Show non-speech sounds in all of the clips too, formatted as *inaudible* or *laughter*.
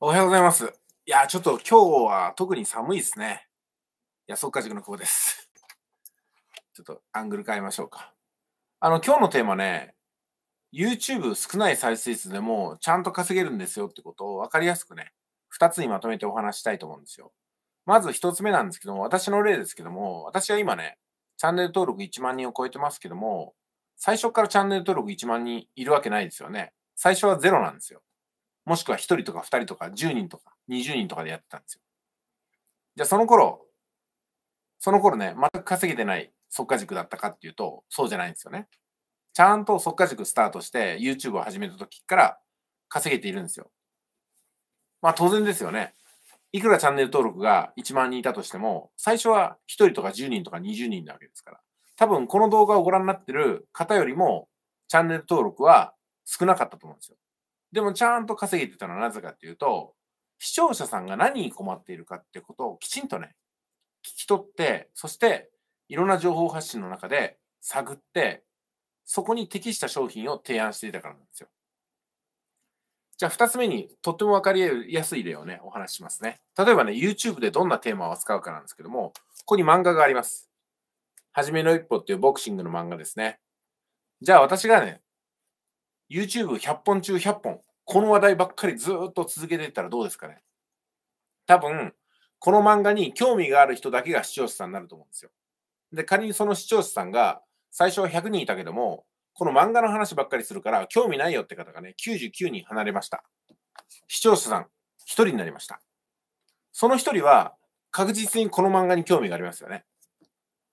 おはようございます。いや、ちょっと今日は特に寒いですね。いや、そっか塾の久保です。*laughs* ちょっとアングル変えましょうか。あの、今日のテーマね、YouTube 少ない再生数でもちゃんと稼げるんですよってことを分かりやすくね、2つにまとめてお話したいと思うんですよ。まず1つ目なんですけども、私の例ですけども、私は今ね、チャンネル登録1万人を超えてますけども、最初からチャンネル登録1万人いるわけないですよね。最初はゼロなんですよ。もしくは1人とか2人とか10人とか20人とかでやってたんですよ。じゃあその頃、その頃ね、全く稼げてない即価塾だったかっていうと、そうじゃないんですよね。ちゃんと即価塾スタートして YouTube を始めた時から稼げているんですよ。まあ当然ですよね。いくらチャンネル登録が1万人いたとしても、最初は1人とか10人とか20人なわけですから。多分この動画をご覧になってる方よりもチャンネル登録は少なかったと思うんですよ。でもちゃんと稼げてたのはなぜかっていうと、視聴者さんが何に困っているかってことをきちんとね、聞き取って、そしていろんな情報発信の中で探って、そこに適した商品を提案していたからなんですよ。じゃあ2つ目にとっても分かりやすい例をね、お話ししますね。例えばね、YouTube でどんなテーマを扱うかなんですけども、ここに漫画があります。はじめの一歩っていうボクシングの漫画ですね。じゃあ私がね、YouTube100 本中100本、この話題ばっかりずっと続けていったらどうですかね。多分、この漫画に興味がある人だけが視聴者さんになると思うんですよ。で、仮にその視聴者さんが最初は100人いたけども、この漫画の話ばっかりするから、興味ないよって方がね、99人離れました。視聴者さん、1人になりました。その1人は、確実にこの漫画に興味がありますよね。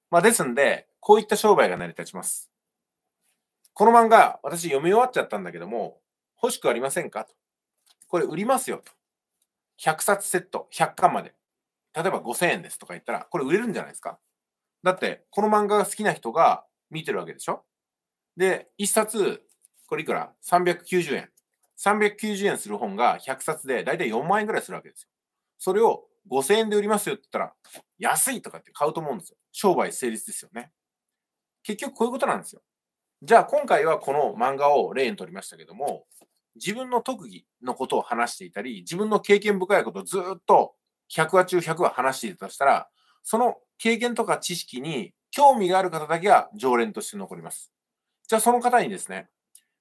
まあ、ですんで、こういった商売が成り立ちます。この漫画、私読み終わっちゃったんだけども、欲しくありませんかと。これ売りますよと。100冊セット、100巻まで。例えば5000円ですとか言ったら、これ売れるんじゃないですかだって、この漫画が好きな人が見てるわけでしょで、1冊、これいくら ?390 円。390円する本が100冊でだいたい4万円ぐらいするわけですよ。それを5000円で売りますよって言ったら、安いとかって買うと思うんですよ。商売成立ですよね。結局こういうことなんですよ。じゃあ今回はこの漫画を例にとりましたけども、自分の特技のことを話していたり、自分の経験深いことをずっと100話中100話話していたとしたら、その経験とか知識に興味がある方だけは常連として残ります。じゃあその方にですね、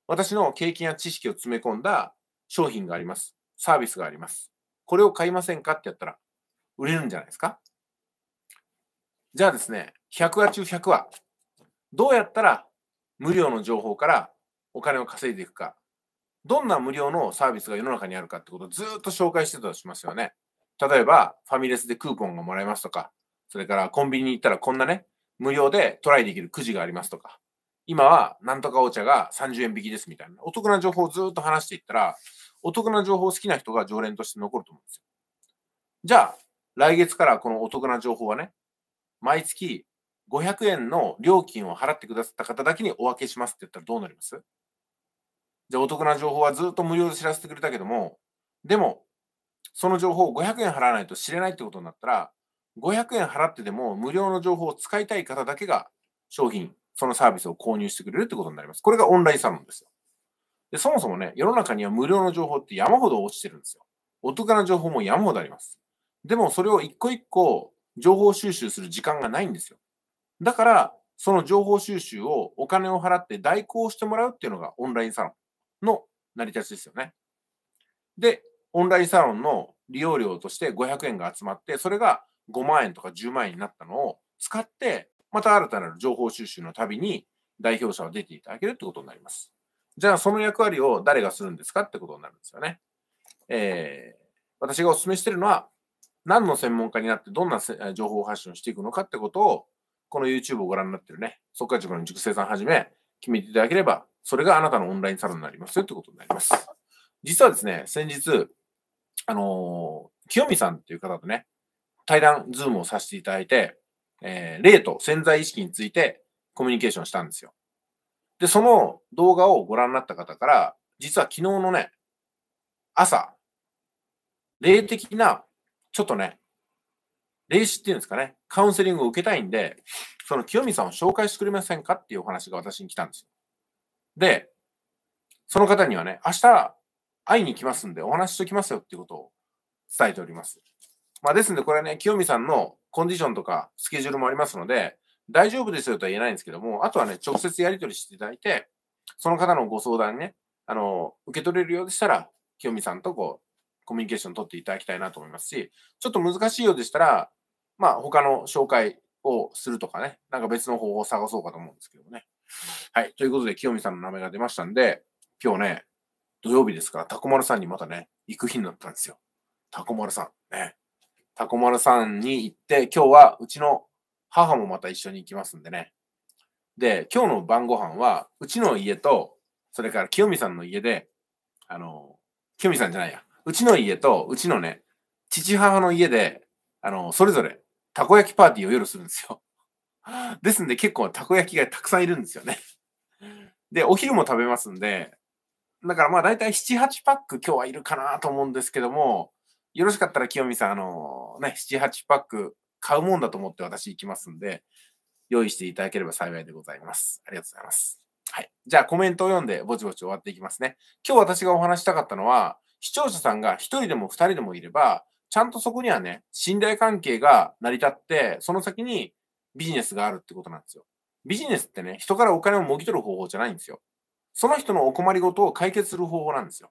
私の経験や知識を詰め込んだ商品があります。サービスがあります。これを買いませんかってやったら、売れるんじゃないですかじゃあですね、100話中100話、どうやったら無料の情報からお金を稼いでいくか、どんな無料のサービスが世の中にあるかってことをずっと紹介してたとしますよね。例えば、ファミレスでクーポンがもらえますとか、それからコンビニに行ったらこんなね、無料でトライできるくじがありますとか、今はなんとかお茶が30円引きですみたいな、お得な情報をずっと話していったら、お得な情報を好きな人が常連として残ると思うんですよ。じゃあ、来月からこのお得な情報はね、毎月500円の料金を払ってくださった方だけにお分けしますって言ったらどうなりますじゃあお得な情報はずっと無料で知らせてくれたけども、でも、その情報を500円払わないと知れないってことになったら、500円払ってでも無料の情報を使いたい方だけが商品、そのサービスを購入してくれるってことになります。これがオンラインサロンですよ。で、そもそもね、世の中には無料の情報って山ほど落ちてるんですよ。お得な情報も山ほどあります。でもそれを一個一個情報収集する時間がないんですよ。だから、その情報収集をお金を払って代行してもらうっていうのがオンラインサロンの成り立ちですよね。で、オンラインサロンの利用料として500円が集まって、それが5万円とか10万円になったのを使って、また新たなる情報収集の旅に代表者を出ていただけるってことになります。じゃあ、その役割を誰がするんですかってことになるんですよね。えー、私がお勧めしてるのは、何の専門家になってどんな情報発信をしていくのかってことをこの YouTube をご覧になってるね、速稼塾の塾生さんはじめ、決めていただければ、それがあなたのオンラインサロンになりますよってことになります。実はですね、先日、あのー、清美さんっていう方とね、対談、ズームをさせていただいて、えー、例と潜在意識についてコミュニケーションしたんですよ。で、その動画をご覧になった方から、実は昨日のね、朝、霊的な、ちょっとね、霊視っていうんですかね、カウンセリングを受けたいんで、その清美さんを紹介してくれませんかっていうお話が私に来たんですよ。で、その方にはね、明日会いに来ますんでお話ししときますよっていうことを伝えております。まあですんで、これね、清美さんのコンディションとかスケジュールもありますので、大丈夫ですよとは言えないんですけども、あとはね、直接やり取りしていただいて、その方のご相談ね、あの、受け取れるようでしたら、清美さんとこう、コミュニケーション取っていただきたいなと思いますし、ちょっと難しいようでしたら、まあ、他の紹介をするとかね、なんか別の方法を探そうかと思うんですけどもね。はい。ということで、清美さんの名前が出ましたんで、今日ね、土曜日ですから、タコマルさんにまたね、行く日になったんですよ。タコマルさん。ね。タコマルさんに行って、今日はうちの母もまた一緒に行きますんでね。で、今日の晩ご飯は、うちの家と、それから清美さんの家で、あの、清美さんじゃないや。うちの家と、うちのね、父母の家で、あの、それぞれたこ焼きパーティーを夜するんですよ。*laughs* ですんで結構たこ焼きがたくさんいるんですよね。*laughs* で、お昼も食べますんで、だからまあ大体7、8パック今日はいるかなと思うんですけども、よろしかったら清美さん、あのね、7、8パック買うもんだと思って私行きますんで、用意していただければ幸いでございます。ありがとうございます。はい。じゃあコメントを読んでぼちぼち終わっていきますね。今日私がお話したかったのは、視聴者さんが1人でも2人でもいれば、ちゃんとそこにはね、信頼関係が成り立って、その先にビジネスがあるってことなんですよ。ビジネスってね、人からお金をもぎ取る方法じゃないんですよ。その人のお困りごとを解決する方法なんですよ。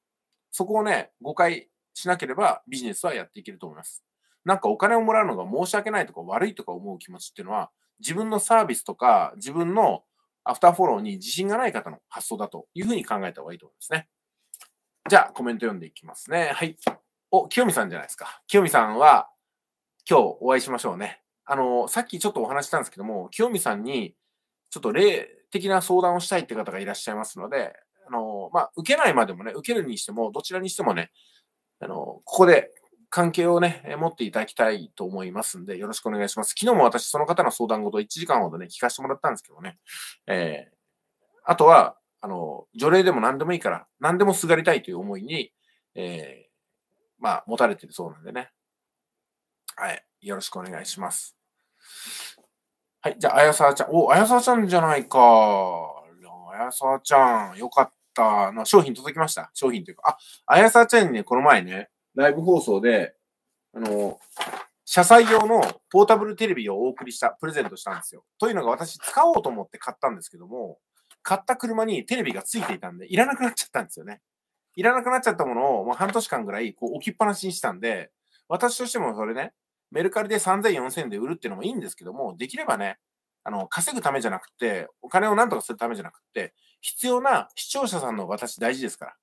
そこをね、誤解しなければビジネスはやっていけると思います。なんかお金をもらうのが申し訳ないとか悪いとか思う気持ちっていうのは、自分のサービスとか自分のアフターフォローに自信がない方の発想だというふうに考えた方がいいと思いますね。じゃあ、コメント読んでいきますね。はい。お、清美さんじゃないですか。清美さんは、今日お会いしましょうね。あの、さっきちょっとお話したんですけども、清美さんに、ちょっと霊的な相談をしたいって方がいらっしゃいますので、あの、まあ、受けないまでもね、受けるにしても、どちらにしてもね、あの、ここで関係をね、持っていただきたいと思いますんで、よろしくお願いします。昨日も私、その方の相談ごと1時間ほどね、聞かせてもらったんですけどね。えー、あとは、あの、除霊でも何でもいいから、何でもすがりたいという思いに、えー、まあ、持たれてるそうなんでね。はい。よろしくお願いします。はい。じゃあ、あやさちゃん。お、あやさちゃんじゃないか。あやさちゃん、よかった。あの、商品届きました。商品というか。あ、あやさちゃんにね、この前ね、ライブ放送で、あの、車載用のポータブルテレビをお送りした、プレゼントしたんですよ。というのが私使おうと思って買ったんですけども、買った車にテレビがついていたんで、いらなくなっちゃったんですよね。いらなくなっちゃったものをもう半年間ぐらいこう置きっぱなしにしたんで、私としてもそれね、メルカリで3000、4000で売るっていうのもいいんですけども、できればね、あの、稼ぐためじゃなくて、お金をなんとかするためじゃなくて、必要な視聴者さんの私大事ですから。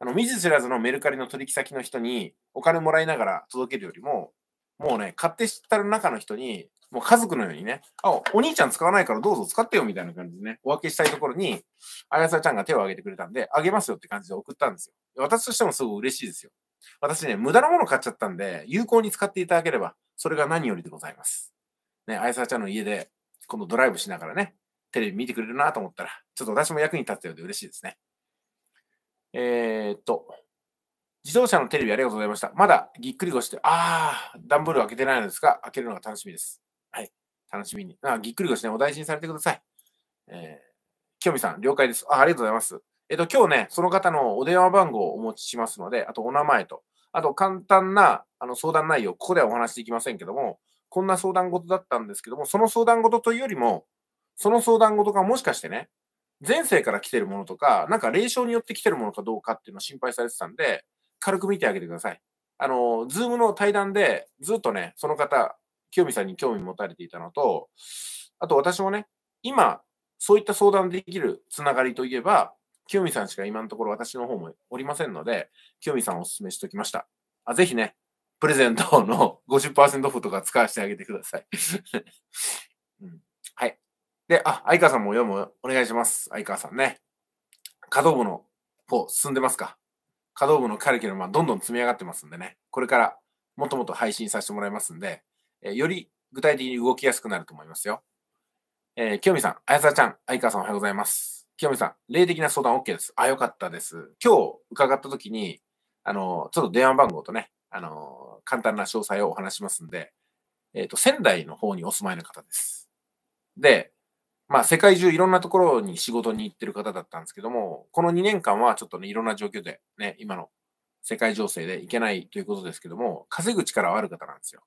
あの、見ず知らずのメルカリの取引先の人にお金もらいながら届けるよりも、もうね、買って知ったる中の人にもう家族のようにね、あ、お兄ちゃん使わないからどうぞ使ってよみたいな感じでね、お分けしたいところに、あやさちゃんが手を挙げてくれたんで、あげますよって感じで送ったんですよ。私としてもすごい嬉しいですよ。私ね、無駄なもの買っちゃったんで、有効に使っていただければ、それが何よりでございます。ね、あやさちゃんの家で、今度ドライブしながらね、テレビ見てくれるなと思ったら、ちょっと私も役に立ったようで嬉しいですね。えー、っと、自動車のテレビありがとうございました。まだぎっくり腰で、あー、段ボール開けてないのですが、開けるのが楽しみです。はい。楽しみに。あぎっくり腰ね、お大事にされてください。えー、清美さん、了解です。あありがとうございます。えっ、と、今日ね、その方のお電話番号をお持ちしますので、あとお名前と、あと簡単なあの相談内容、ここではお話しできませんけども、こんな相談事だったんですけども、その相談事というよりも、その相談事がもしかしてね、前世から来てるものとか、なんか霊障によって来てるものかどうかっていうのを心配されてたんで、軽く見てあげてください。あの、ズームの対談で、ずっとね、その方、清美さんに興味持たれていたのと、あと私もね、今、そういった相談できるつながりといえば、清美さんしか今のところ私の方もおりませんので、清美さんをお勧めしておきました。あぜひね、プレゼントの50%オフとか使わせてあげてください、*laughs* うん。はい。で、あ、相川さんも読む、お願いします。相川さんね。稼働部の方、進んでますか稼働部のカリキュラムはどんどん積み上がってますんでね。これからもっともっと配信させてもらいますんで、えより具体的に動きやすくなると思いますよ。えー、清美さん、あやさちゃん、相川さんおはようございます。清美さん、霊的な相談 OK です。あ、よかったです。今日伺った時に、あの、ちょっと電話番号とね、あの、簡単な詳細をお話しますんで、えっ、ー、と、仙台の方にお住まいの方です。で、まあ、世界中いろんなところに仕事に行ってる方だったんですけども、この2年間はちょっとね、いろんな状況でね、今の世界情勢で行けないということですけども、稼ぐ力はある方なんですよ。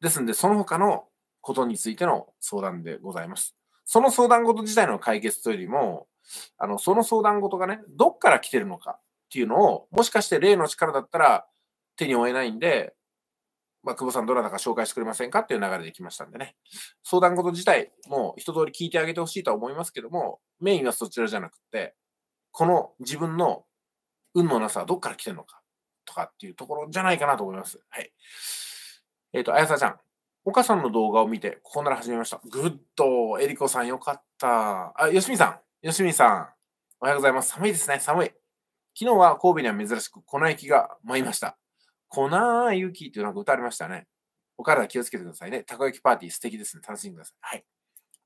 ですので、その他のことについての相談でございます。その相談事自体の解決というよりも、あの、その相談事がね、どっから来てるのかっていうのを、もしかして例の力だったら手に負えないんで、まあ、久保さんどなたか紹介してくれませんかっていう流れで来ましたんでね。相談事自体、もう一通り聞いてあげてほしいとは思いますけども、メインはそちらじゃなくて、この自分の運のなさはどっから来てるのかとかっていうところじゃないかなと思います。はい。えっ、ー、と、あやさちゃん。岡さんの動画を見て、ここなら始めました。グッドえりこさんよかった。あ、よしみさん。よしみさん。おはようございます。寒いですね。寒い。昨日は神戸には珍しく粉雪が舞いました。粉雪っていうなんか歌ありましたね。お体気をつけてくださいね。たこ焼きパーティー素敵ですね。楽しんでください。はい。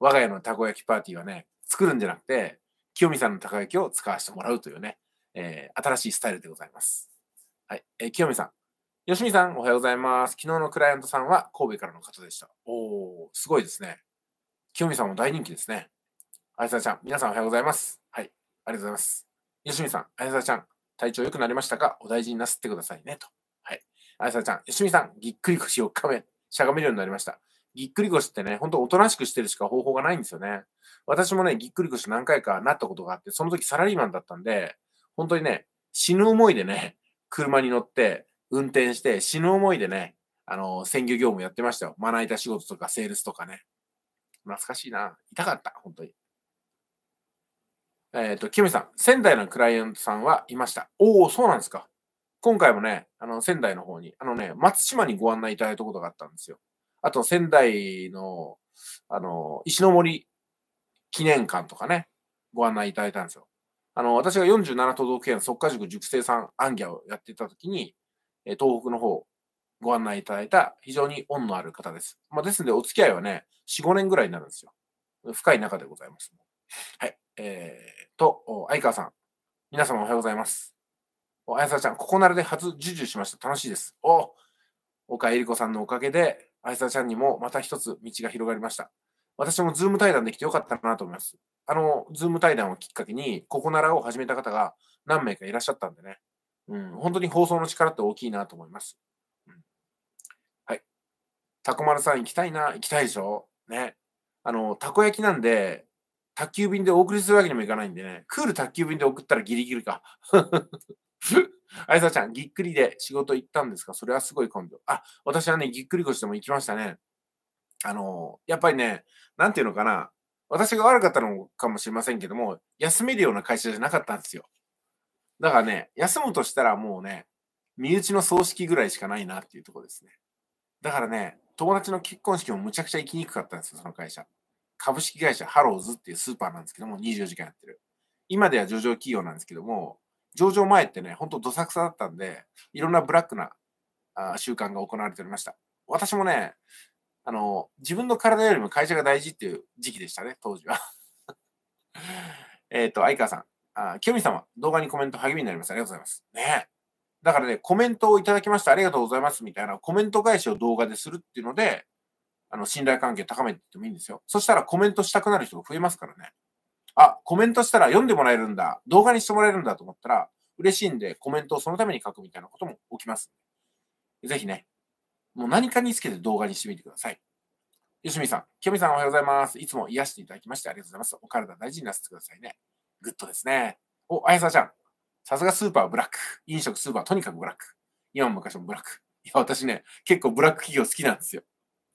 我が家のたこ焼きパーティーはね、作るんじゃなくて、清美さんのたこ焼きを使わせてもらうというね、えー、新しいスタイルでございます。はい。えー、清美さん。吉見さん、おはようございます。昨日のクライアントさんは神戸からの方でした。おー、すごいですね。清美さんも大人気ですね。あやさちゃん、皆さんおはようございます。はい、ありがとうございます。吉見さん、あやさちゃん、体調良くなりましたかお大事になすってくださいね。と。はい。あやさちゃん、吉見さん、ぎっくり腰を日目、しゃがめるようになりました。ぎっくり腰ってね、ほんとおとなしくしてるしか方法がないんですよね。私もね、ぎっくり腰何回かなったことがあって、その時サラリーマンだったんで、本当にね、死ぬ思いでね、車に乗って、運転して死ぬ思いでね、あの、選挙業務やってましたよ。まな板仕事とかセールスとかね。懐かしいな。痛かった、本当に。えっ、ー、と、キムさん、仙台のクライアントさんはいました。おお、そうなんですか。今回もね、あの、仙台の方に、あのね、松島にご案内いただいたことがあったんですよ。あと、仙台の、あの、石森記念館とかね、ご案内いただいたんですよ。あの、私が47都道府県即家塾塾生さん、案件をやってた時に、え東北の方、ご案内いただいた非常に恩のある方です。まあ、ですので、お付き合いはね、4、5年ぐらいになるんですよ。深い中でございます。はい。えー、と、相川さん。皆様おはようございます。お、やさちゃん、ここならで初授受しました。楽しいです。お、岡江里子さんのおかげで、やさちゃんにもまた一つ道が広がりました。私もズーム対談できてよかったなと思います。あの、ズーム対談をきっかけに、ここならを始めた方が何名かいらっしゃったんでね。うん、本当に放送の力って大きいなと思います。うん、はい。タコ丸さん行きたいな、行きたいでしょね。あの、たこ焼きなんで、宅急便でお送りするわけにもいかないんでね、クール宅急便で送ったらギリギリか。あいさちゃん、ぎっくりで仕事行ったんですかそれはすごい今度。あ、私はね、ぎっくり腰でも行きましたね。あの、やっぱりね、なんていうのかな、私が悪かったのかもしれませんけども、休めるような会社じゃなかったんですよ。だからね、休むとしたらもうね、身内の葬式ぐらいしかないなっていうとこですね。だからね、友達の結婚式もむちゃくちゃ行きにくかったんですよ、その会社。株式会社ハローズっていうスーパーなんですけども、24時間やってる。今では上場企業なんですけども、上場前ってね、ほんとどさくさだったんで、いろんなブラックな習慣が行われておりました。私もね、あの、自分の体よりも会社が大事っていう時期でしたね、当時は。*laughs* えっと、相川さん。あ清水様、動画にコメント励みになります。ありがとうございます。ねだからね、コメントをいただきました。ありがとうございます。みたいなコメント返しを動画でするっていうので、あの、信頼関係高めていってもいいんですよ。そしたらコメントしたくなる人が増えますからね。あ、コメントしたら読んでもらえるんだ。動画にしてもらえるんだと思ったら、嬉しいんで、コメントをそのために書くみたいなことも起きます。ぜひね、もう何かにつけて動画にしてみてください。よしみさん、きよみさんおはようございます。いつも癒していただきましてありがとうございます。お体大事になさってくださいね。グッドですね。お、あやさちゃん。さすがスーパーはブラック。飲食スーパーとにかくブラック。今も昔もブラック。いや、私ね、結構ブラック企業好きなんですよ。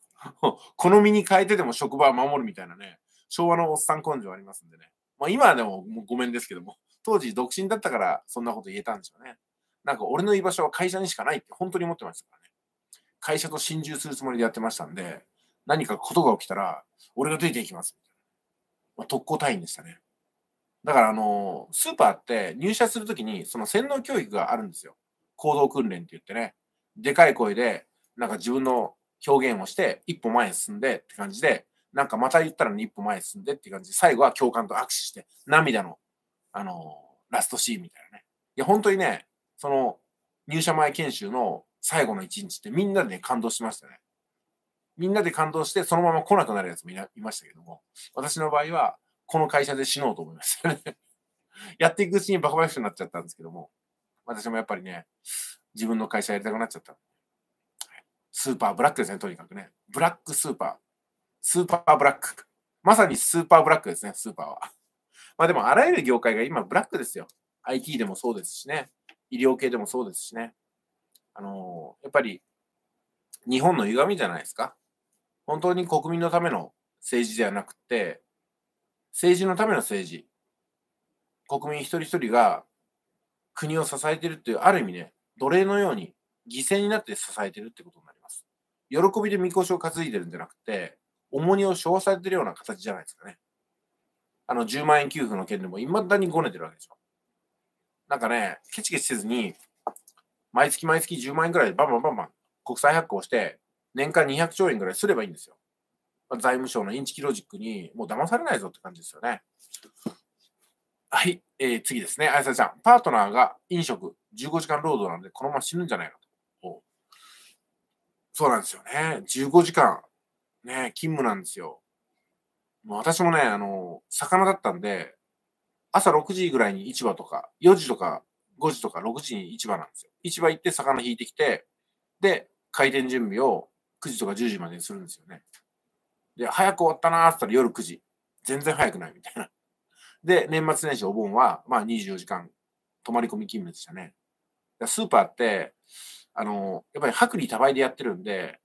*laughs* 好みに変えてでも職場は守るみたいなね、昭和のおっさん根性ありますんでね。まあ今はでももうごめんですけども、当時独身だったからそんなこと言えたんでしょうね。なんか俺の居場所は会社にしかないって本当に思ってましたからね。会社と心中するつもりでやってましたんで、何かことが起きたら、俺が出ていきます。まあ、特攻隊員でしたね。だから、あの、スーパーって入社するときに、その洗脳教育があるんですよ。行動訓練って言ってね。でかい声で、なんか自分の表現をして、一歩前に進んでって感じで、なんかまた言ったら一歩前に進んでって感じで、最後は共感と握手して、涙の、あの、ラストシーンみたいなね。いや、本当にね、その、入社前研修の最後の一日ってみんなでね、感動しましたね。みんなで感動して、そのまま来なくなるやつもいましたけども、私の場合は、この会社で死のうと思いましたね *laughs* やっていくうちにバカバカしなっちゃったんですけども、私もやっぱりね、自分の会社やりたくなっちゃった。スーパーブラックですね、とにかくね。ブラックスーパー。スーパーブラック。まさにスーパーブラックですね、スーパーは。まあでも、あらゆる業界が今ブラックですよ。IT でもそうですしね。医療系でもそうですしね。あのー、やっぱり、日本の歪みじゃないですか。本当に国民のための政治ではなくて、政治のための政治。国民一人一人が国を支えてるっていう、ある意味ね、奴隷のように犠牲になって支えてるってことになります。喜びで見越しを担いでるんじゃなくて、重荷を昇されてるような形じゃないですかね。あの、10万円給付の件でも未だにごねてるわけでしょ。なんかね、ケチケチせずに、毎月毎月10万円ぐらいでバンバンバンバン国債発行して、年間200兆円ぐらいすればいいんですよ。財務省のインチキロジックにもう騙されないぞって感じですよね。はい、えー、次ですね。あやさちゃん、パートナーが飲食、15時間労働なんで、このまま死ぬんじゃないかと。そうなんですよね。15時間、ね、勤務なんですよ。もう私もね、あの、魚だったんで、朝6時ぐらいに市場とか、4時とか、5時とか6時に市場なんですよ。市場行って魚引いてきて、で、開店準備を9時とか10時までにするんですよね。で、早く終わったなーって言ったら夜9時。全然早くないみたいな。で、年末年始お盆は、まあ24時間泊まり込み勤務でしたね。スーパーって、あの、やっぱり薄利多売でやってるんで、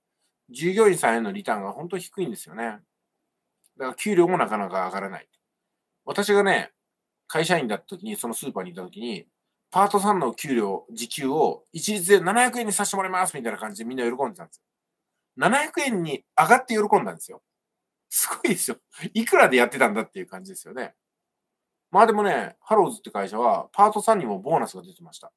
従業員さんへのリターンが本当に低いんですよね。だから給料もなかなか上がらない。私がね、会社員だった時に、そのスーパーにいた時に、パートさんの給料、時給を一律で700円にさせてもらいますみたいな感じでみんな喜んでたんですよ。700円に上がって喜んだんですよ。すごいですよ。いくらでやってたんだっていう感じですよね。まあでもね、ハローズって会社はパート3にもボーナスが出てました。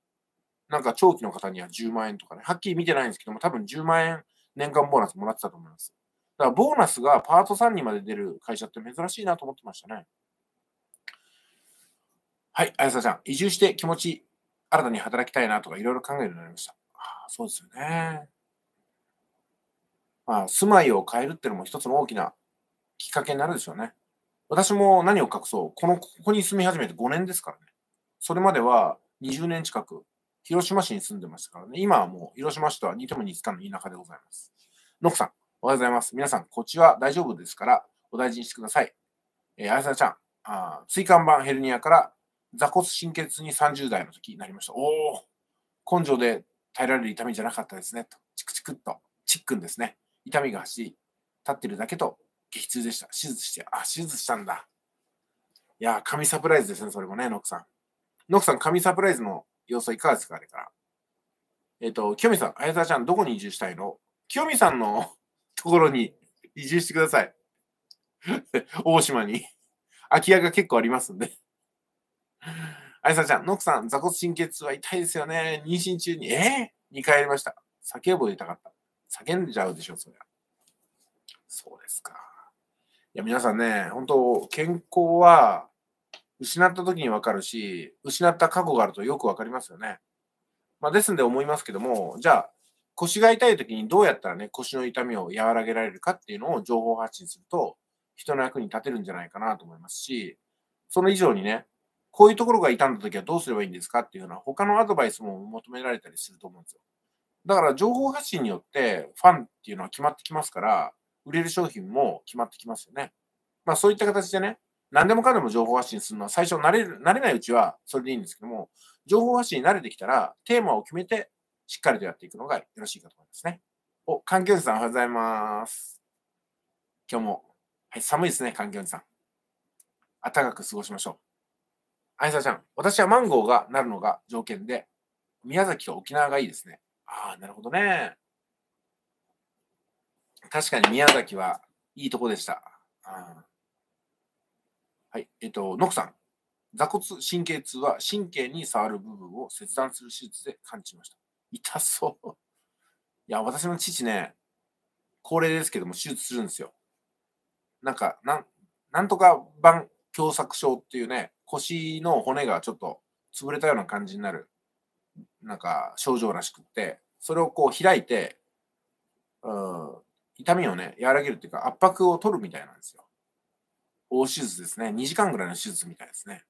なんか長期の方には10万円とかね、はっきり見てないんですけども、多分10万円年間ボーナスもらってたと思います。だからボーナスがパート3にまで出る会社って珍しいなと思ってましたね。はい、あやさちゃん、移住して気持ち新たに働きたいなとかいろいろ考えるようになりました。あそうですよね。まあ、住まいを変えるっていうのも一つの大きなきっかけになるでしょうね。私も何を隠そう、この、ここに住み始めて5年ですからね。それまでは20年近く、広島市に住んでましたからね。今はもう、広島市とは似ても似つかぬ田舎でございます。ノクさん、おはようございます。皆さん、こっちは大丈夫ですから、お大事にしてください。えー、あやさちゃん、あ椎間板ヘルニアから座骨神経痛に30代の時になりました。おお根性で耐えられる痛みじゃなかったですね。とチクチクっと、チックンですね。痛みが走り、立ってるだけと激痛でした。手術して、あ、手術したんだ。いや、神サプライズですね、それもね、ノックさん。ノックさん、神サプライズの様子はいかがですか、あれから。えっ、ー、と、よみさん、あやさちゃん、どこに移住したいのよみさんの *laughs* ところに移住してください。*laughs* 大島に空き家が結構ありますんであやさちゃん、ノックさん、座骨神経痛は痛いですよね。妊娠中に、えー、?2 回やりました。酒を言いたかった。叫んじゃうでしょ、そりゃ。そうですか。いや、皆さんね、本当健康は失った時にわかるし、失った過去があるとよくわかりますよね。まあ、ですんで思いますけども、じゃあ、腰が痛い時にどうやったらね、腰の痛みを和らげられるかっていうのを情報発信すると、人の役に立てるんじゃないかなと思いますし、その以上にね、こういうところが傷んだ時はどうすればいいんですかっていうような他のアドバイスも求められたりすると思うんですよ。だから情報発信によってファンっていうのは決まってきますから、売れる商品も決まってきますよね。まあそういった形でね、何でもかんでも情報発信するのは最初慣れる、慣れないうちはそれでいいんですけども、情報発信に慣れてきたら、テーマを決めてしっかりとやっていくのがよろしいかと思いますね。お、環境さんおはようございます。今日も、はい、寒いですね、環境さん。暖かく過ごしましょう。あいさちゃん、私はマンゴーがなるのが条件で、宮崎と沖縄がいいですね。ああ、なるほどね。確かに宮崎はいいとこでした。はい。えっと、ノクさん。座骨神経痛は神経に触る部分を切断する手術で感じました。痛そう。いや、私の父ね、高齢ですけども手術するんですよ。なんか、なんなんとか版狭窄症っていうね、腰の骨がちょっと潰れたような感じになる、なんか症状らしくって、それをこう開いて、うん、痛みをね、和らげるっていうか、圧迫を取るみたいなんですよ。大手術ですね。2時間ぐらいの手術みたいですね。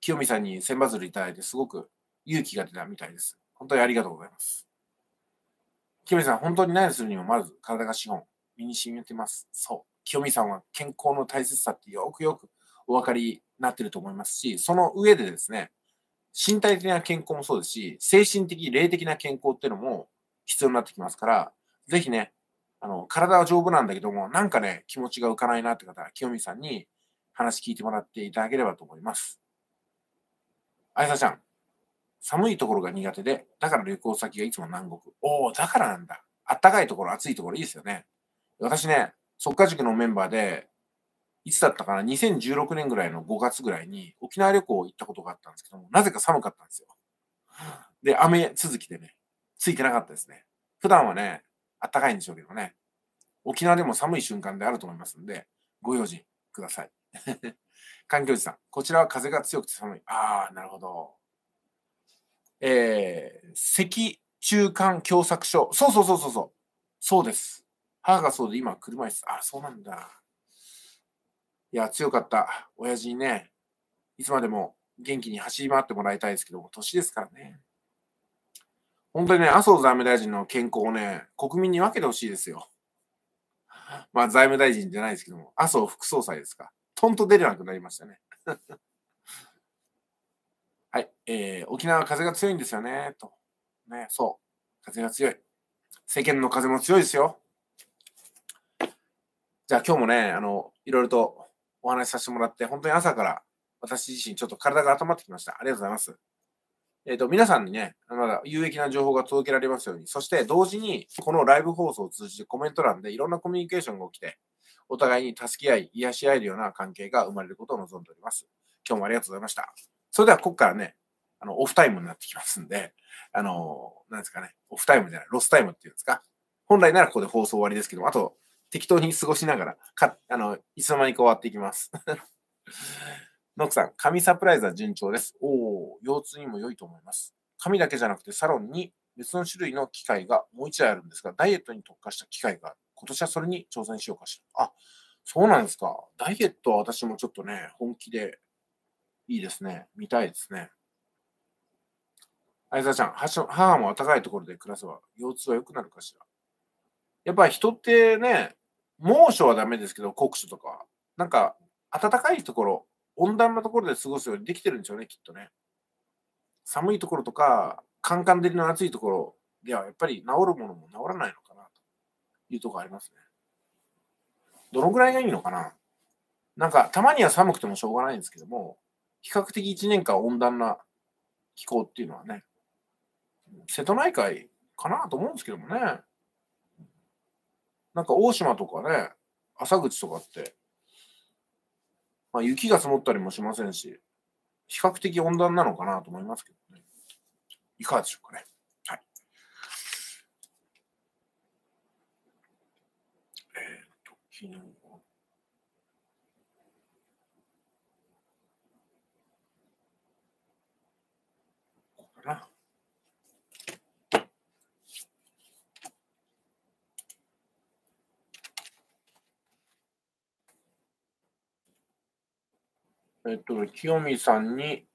清美さんに千羽鶴いただいて、すごく勇気が出たみたいです。本当にありがとうございます。清美さん、本当に何するにもまず体が資本。身に染みてます。そう。清美さんは健康の大切さってよくよくお分かりになってると思いますし、その上でですね、身体的な健康もそうですし、精神的、霊的な健康っていうのも必要になってきますから、ぜひね、あの、体は丈夫なんだけども、なんかね、気持ちが浮かないなって方は、清美さんに話聞いてもらっていただければと思います。あやさちゃん、寒いところが苦手で、だから旅行先がいつも南国。おお、だからなんだ。あったかいところ、暑いところいいですよね。私ね、即家塾のメンバーで、いつだったかな、2016年ぐらいの5月ぐらいに沖縄旅行行ったことがあったんですけども、なぜか寒かったんですよ。で、雨続きでね、ついてなかったですね。普段はね、暖かいんでしょうけどね。沖縄でも寒い瞬間であると思いますんで、ご用心ください。*laughs* 環境寺さん、こちらは風が強くて寒い。ああ、なるほど。えー、赤中間狭窄症。そうそうそうそうそう。そうです。母がそうで、今、車椅子。あ、そうなんだ。いや、強かった。親父にね、いつまでも元気に走り回ってもらいたいですけども、年ですからね。本当にね、麻生財務大臣の健康をね、国民に分けてほしいですよ。まあ、財務大臣じゃないですけども、麻生副総裁ですか。とんと出れなくなりましたね。*laughs* はい、えー、沖縄は風が強いんですよね、と。ね、そう。風が強い。世間の風も強いですよ。じゃあ今日もね、あの、いろいろとお話しさせてもらって、本当に朝から私自身ちょっと体が温まってきました。ありがとうございます。えっ、ー、と、皆さんにね、まだ有益な情報が届けられますように、そして同時に、このライブ放送を通じてコメント欄でいろんなコミュニケーションが起きて、お互いに助け合い、癒し合えるような関係が生まれることを望んでおります。今日もありがとうございました。それでは、ここからね、あの、オフタイムになってきますんで、あの、なんですかね、オフタイムじゃない、ロスタイムっていうんですか。本来ならここで放送終わりですけども、あと、適当に過ごしながら、か、あの、いつの間にか終わっていきます。ノックさん、神サプライズは順調です。おお、腰痛にも良いと思います。髪だけじゃなくてサロンに別の種類の機械がもう一台あるんですが、ダイエットに特化した機械がある。今年はそれに挑戦しようかしら。あ、そうなんですか。ダイエットは私もちょっとね、本気でいいですね。見たいですね。相沢ちゃん、母も暖かいところで暮らせば腰痛は良くなるかしら。やっぱり人ってね、猛暑はダメですけど、酷暑とか、なんか暖かいところ温暖なところで過ごすようにできてるんでしょうね、きっとね。寒いところとか、カンカン照りの暑いところでは、やっぱり治るものも治らないのかな、というところありますね。どのぐらいがいいのかななんか、たまには寒くてもしょうがないんですけども、比較的1年間温暖な気候っていうのはね、瀬戸内海かなと思うんですけどもね。なんか大島とかね、浅口とかってまあ、雪が積もったりもしませんし、比較的温暖なのかなと思いますけどね。いかがでしょうかね。はい。えっ、と、昨日。えっと、清美さんに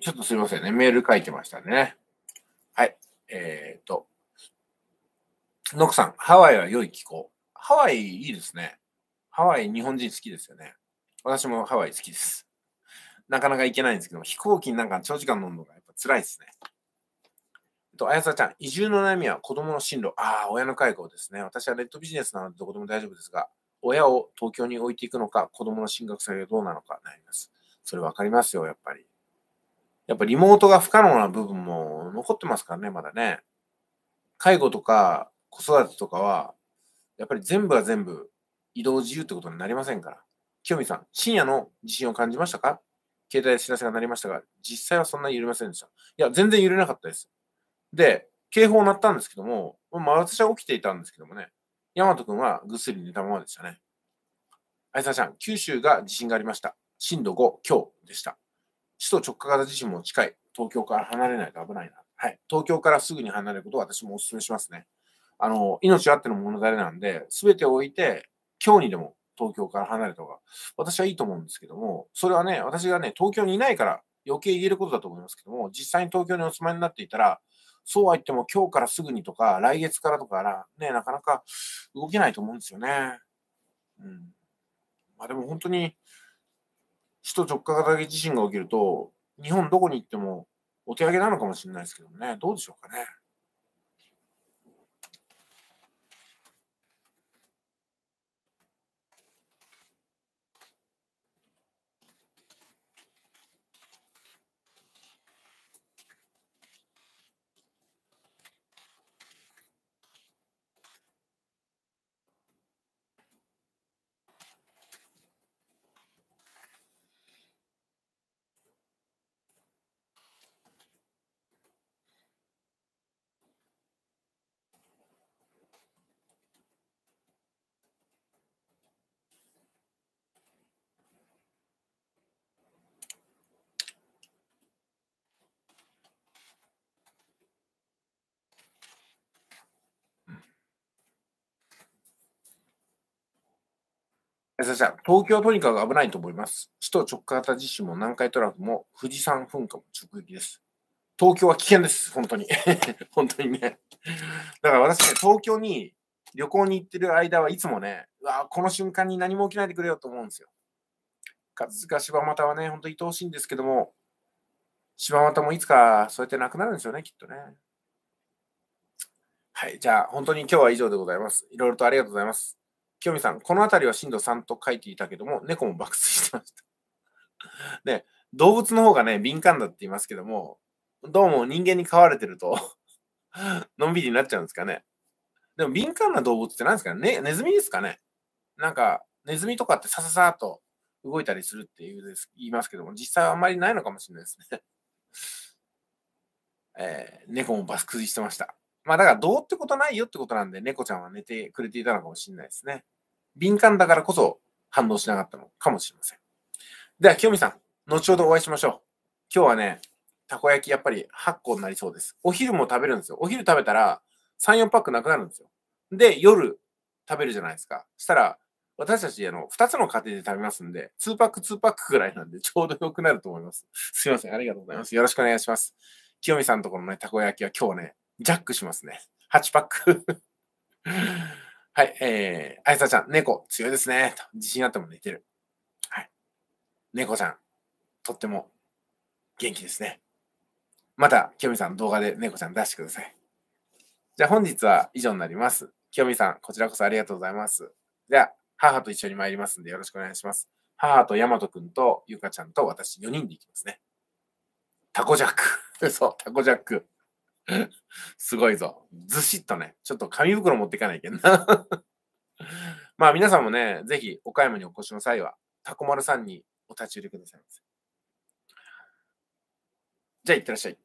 ちょっとすみませんね。メール書いてましたね。はい。えっ、ー、と。ノクさん、ハワイは良い気候。ハワイいいですね。ハワイ日本人好きですよね。私もハワイ好きです。なかなか行けないんですけど、飛行機になんか長時間乗るのがやっぱ辛いですね。と、あやさちゃん、移住の悩みは子供の進路。ああ、親の介護ですね。私はネットビジネスなのでどこでも大丈夫ですが、親を東京に置いていくのか、子供の進学先がどうなのか悩みます。それわかりますよ、やっぱり。やっぱリモートが不可能な部分も残ってますからね、まだね。介護とか子育てとかは、やっぱり全部が全部移動自由ってことになりませんから。清美さん、深夜の地震を感じましたか携帯で知らせが鳴りましたが、実際はそんなに揺れませんでした。いや、全然揺れなかったです。で、警報鳴ったんですけども、もう私は起きていたんですけどもね、大和くんはぐっすり寝たままでしたね。あいさちゃん、九州が地震がありました。震度5強でした。首都直下型地震も近い。東京から離れないと危ないな。はい。東京からすぐに離れることを私もお勧めしますね。あの、命あっての物だれなんで、すべてを置いて、今日にでも東京から離れた方が、私はいいと思うんですけども、それはね、私がね、東京にいないから余計言えることだと思いますけども、実際に東京にお住まいになっていたら、そうは言っても今日からすぐにとか、来月からとかね、なかなか動けないと思うんですよね。うん。まあでも本当に、首都直下型地震が起きると、日本どこに行ってもお手上げなのかもしれないですけどね、どうでしょうかね。先生、東京はとにかく危ないと思います。首都直下型地震も南海トラフも富士山噴火も直撃です。東京は危険です、本当に。*laughs* 本当にね。だから私ね、東京に旅行に行ってる間はいつもね、うわこの瞬間に何も起きないでくれよと思うんですよ。葛塚柴又はね、本当に愛おしいんですけども、柴又もいつかそうやってなくなるんですよね、きっとね。はい、じゃあ本当に今日は以上でございます。いろいろとありがとうございます。よみさん、この辺りは震度3と書いていたけども、猫も爆睡してました。で、*laughs* 動物の方がね、敏感だって言いますけども、どうも人間に飼われてると *laughs* のんびりになっちゃうんですかね。でも敏感な動物って何ですかねネズミですかねなんか、ネズミとかってさささっと動いたりするっていうです言いますけども、実際はあんまりないのかもしれないですね。*laughs* えー、猫も爆睡してました。まあだからどうってことないよってことなんで、猫ちゃんは寝てくれていたのかもしれないですね。敏感だからこそ反応しなかったのかもしれません。では、清美さん、後ほどお会いしましょう。今日はね、たこ焼きやっぱり8個になりそうです。お昼も食べるんですよ。お昼食べたら3、4パックなくなるんですよ。で、夜食べるじゃないですか。したら、私たち、あの、2つの家庭で食べますんで、2パック2パックぐらいなんで、ちょうど良くなると思います。すいません。ありがとうございます。よろしくお願いします。清美さんのところのね、たこ焼きは今日ね、ジャックしますね。8パックはい、えー、あやさちゃん、猫、強いですね。と自信あっても寝てる。はい。猫ちゃん、とっても元気ですね。また、きよみさん、動画で猫ちゃん出してください。じゃあ、本日は以上になります。きよみさん、こちらこそありがとうございます。では、母と一緒に参りますんで、よろしくお願いします。母とヤマトくんとゆかちゃんと私4人で行きますね。タコジャック。*laughs* そう、タコジャック。すごいぞ。ずしっとね。ちょっと紙袋持っていかないけんな。*laughs* まあ皆さんもね、ぜひ岡山にお越しの際は、タコ丸さんにお立ち寄りくださいませ。じゃあ行ってらっしゃい。